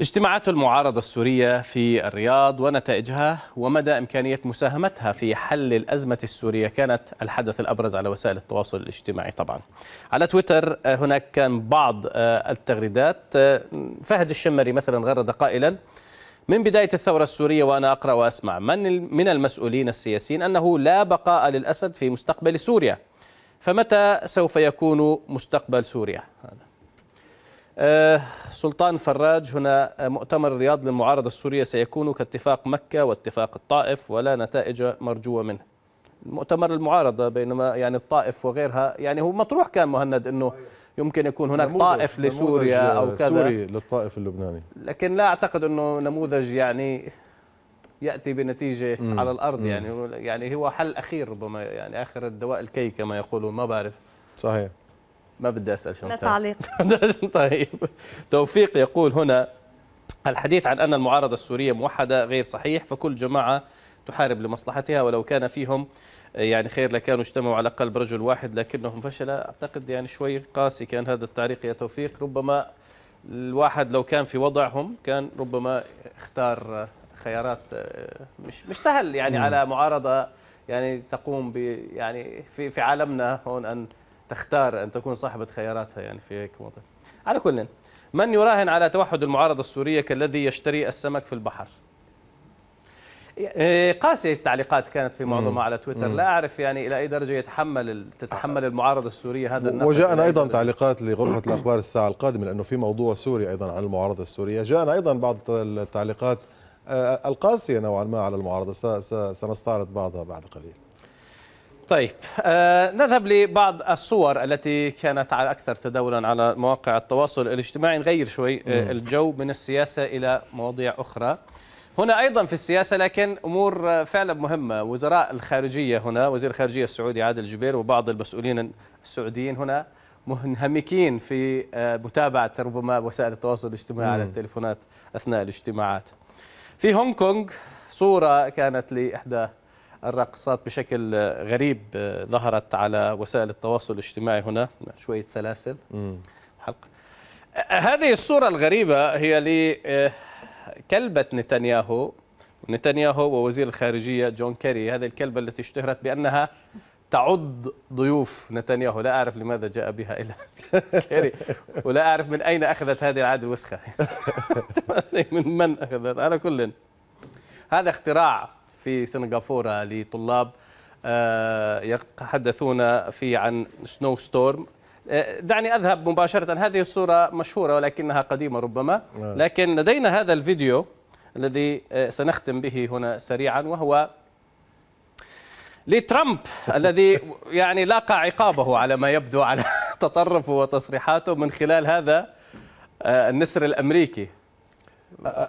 اجتماعات المعارضة السورية في الرياض ونتائجها ومدى إمكانية مساهمتها في حل الأزمة السورية كانت الحدث الأبرز على وسائل التواصل الاجتماعي طبعا على تويتر آه، هناك كان بعض آه، التغريدات آه، فهد الشمري مثلا غرد قائلا من بداية الثورة السورية وأنا أقرأ وأسمع من من المسؤولين السياسيين أنه لا بقاء للأسد في مستقبل سوريا فمتى سوف يكون مستقبل سوريا هذا آه، سلطان فراج هنا آه، مؤتمر الرياض للمعارضة السورية سيكون كاتفاق مكة واتفاق الطائف ولا نتائج مرجوة منه مؤتمر المعارضة بينما يعني الطائف وغيرها يعني هو مطروح كان مهند أنه يمكن يكون هناك نموذج طائف لسوريا نموذج أو كذا سوري للطائف اللبناني لكن لا أعتقد أنه نموذج يعني ياتي بنتيجه مم. على الارض مم. يعني يعني هو حل اخير ربما يعني اخر الدواء الكي كما يقولون ما بعرف صحيح ما بدي اسال شنو لا تعليق طيب توفيق يقول هنا الحديث عن ان المعارضه السوريه موحده غير صحيح فكل جماعه تحارب لمصلحتها ولو كان فيهم يعني خير لكانوا اجتمعوا على الاقل برجل واحد لكنهم فشل اعتقد يعني شوي قاسي كان هذا التعليق يا توفيق ربما الواحد لو كان في وضعهم كان ربما اختار خيارات آه، مش مش سهل يعني على معارضه يعني تقوم ب يعني في في عالمنا هون ان تختار أن تكون صاحبة خياراتها يعني في هيك وطن على كل من يراهن على توحد المعارضة السورية كالذي يشتري السمك في البحر إيه، قاسية التعليقات كانت في معظمها على تويتر لا أعرف يعني إلى أي درجة يتحمل تتحمل آه. المعارضة السورية هذا النقد وجاءنا يعني أيضا تعليقات لغرفة الأخبار الساعة القادمة لأنه في موضوع سوري أيضا عن المعارضة السورية جاءنا أيضا بعض التعليقات آه، القاسية نوعا ما على المعارضة سنستعرض بعضها بعد قليل طيب آه نذهب لبعض الصور التي كانت على أكثر تداولا على مواقع التواصل الاجتماعي نغير شوي آه الجو من السياسة إلى مواضيع أخرى هنا أيضا في السياسة لكن أمور آه، فعلا مهمة وزراء الخارجية هنا وزير الخارجية السعودي عادل جبير وبعض المسؤولين السعوديين هنا منهمكين في آه متابعة ربما وسائل التواصل الاجتماعي مم. على التلفونات أثناء الاجتماعات في هونغ كونغ صورة كانت لإحدى الراقصات بشكل غريب آه، ظهرت على وسائل التواصل الاجتماعي هنا شوية سلاسل حلقة آه، هذه الصورة الغريبة هي لكلبة آه، نتنياهو نتنياهو ووزير الخارجية جون كيري هذه الكلبة التي اشتهرت بأنها تعض ضيوف نتنياهو لا أعرف لماذا جاء بها إلى كيري ولا أعرف من أين أخذت هذه العادة الوسخة من من أخذت على كل هذا اختراع في سنغافورة لطلاب آه، يتحدثون في عن سنو ستورم آه، دعني أذهب مباشرة هذه الصورة مشهورة ولكنها قديمة ربما نعم. لكن لدينا هذا الفيديو الذي آه، سنختم به هنا سريعا وهو لترامب الذي يعني لاقى عقابه على ما يبدو على تطرفه وتصريحاته من خلال هذا النسر الأمريكي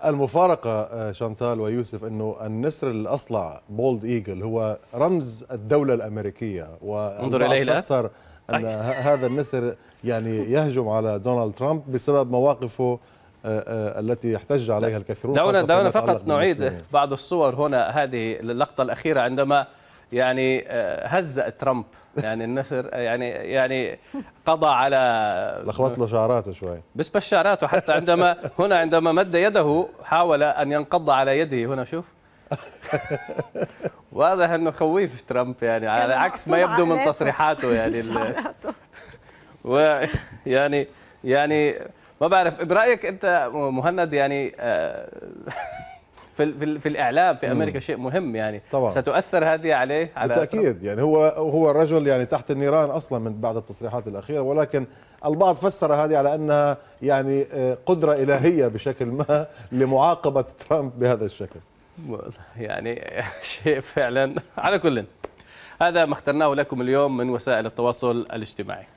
المفارقة آه، شانتال ويوسف أنه النسر الأصلع بولد إيجل هو رمز الدولة الأمريكية انظر إليه الآن أن طيب. هذا النسر يعني يهجم على دونالد ترامب بسبب مواقفه آه، آه، التي يحتج عليها الكثيرون دعونا دعونا فقط نعيد بعض الصور هنا هذه اللقطة الأخيرة عندما يعني آه، هزأ ترامب يعني النسر يعني يعني قضى على لخبط له شعراته شوي بس بس شعراته حتى عندما هنا عندما مد يده حاول ان ينقض على يده هنا شوف واضح انه خويف ترامب يعني على عكس ما يبدو من تصريحاته يعني ويعني يعني ما بعرف برايك انت مهند يعني آه في, في, في الاعلام في امريكا شيء مهم يعني طبعا. ستؤثر هذه عليه على بالتاكيد يعني هو هو الرجل يعني تحت النيران اصلا من بعد التصريحات الاخيره ولكن البعض فسر هذه على انها يعني آه، قدره الهيه بشكل ما لمعاقبه ترامب بهذا الشكل يعني شيء فعلا على كل هذا ما اخترناه لكم اليوم من وسائل التواصل الاجتماعي